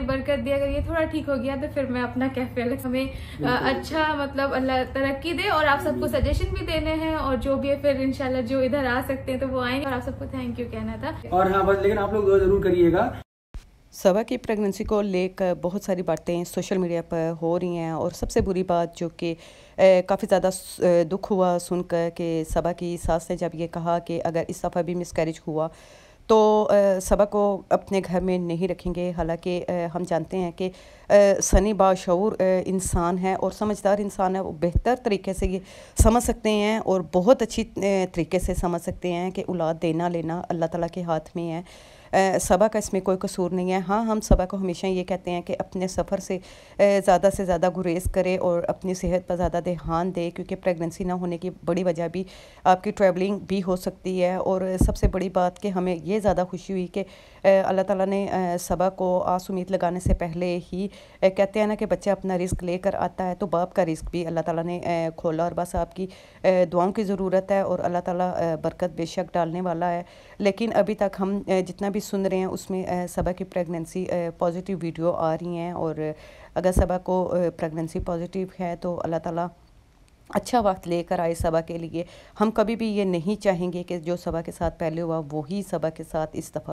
मैंने बंद कर दिया अगर ये थोड़ा ठीक हो गया तो फिर मैं अपना कैफे अलग हमें अच्छा मतलब अल्लाह तरक्की दे और आप सबको सजेशन भी देने हैं और जो भी है फिर इनशाला जो इधर आ सकते हैं तो वो आएंगे और आप सबको थैंक यू कहना था और हाँ बस लेकिन आप लोग जरूर करिएगा सवा की प्रेगनेंसी को लेकर बहुत सारी बातें सोशल मीडिया पर हो रही हैं और सबसे बुरी बात जो कि काफ़ी ज़्यादा दुख हुआ सुनकर कि सभा की सास ने जब ये कहा कि अगर इस दफ़ा भी मिसकैरेज हुआ तो सबक को अपने घर में नहीं रखेंगे हालांकि हम जानते हैं कि सनी बाशूर इंसान है और समझदार इंसान है वो बेहतर तरीके से ये समझ सकते हैं और बहुत अच्छी तरीके से समझ सकते हैं कि औलाद देना लेना अल्लाह ताला के हाथ में है सबा का इसमें कोई कसूर नहीं है हाँ हम सबा को हमेशा ये कहते हैं कि अपने सफ़र से ज़्यादा से ज़्यादा गुरेज करें और अपनी सेहत पर ज़्यादा ध्यान दें क्योंकि प्रेगनेंसी ना होने की बड़ी वजह भी आपकी ट्रैवलिंग भी हो सकती है और सबसे बड़ी बात कि हमें ये ज़्यादा खुशी हुई कि अल्लाह ताला ने सबा को आस उम्मीद लगाने से पहले ही कहते हैं ना कि बच्चा अपना रिस्क लेकर आता है तो बाप का रिस्क भी अल्लाह ताला ने खोला और बस आपकी दुआओं की ज़रूरत है और अल्लाह ताला बरकत बेशक डालने वाला है लेकिन अभी तक हम जितना अभी सुन रहे हैं उसमें सबा की प्रेगनेंसी पॉजिटिव वीडियो आ रही हैं और अगर सबा को प्रेगनेंसी पॉजिटिव है तो अल्लाह ताला अच्छा वक्त लेकर आए सबा के लिए हम कभी भी ये नहीं चाहेंगे कि जो सबा के साथ पहले हुआ वही सबा के साथ इस दफ़ा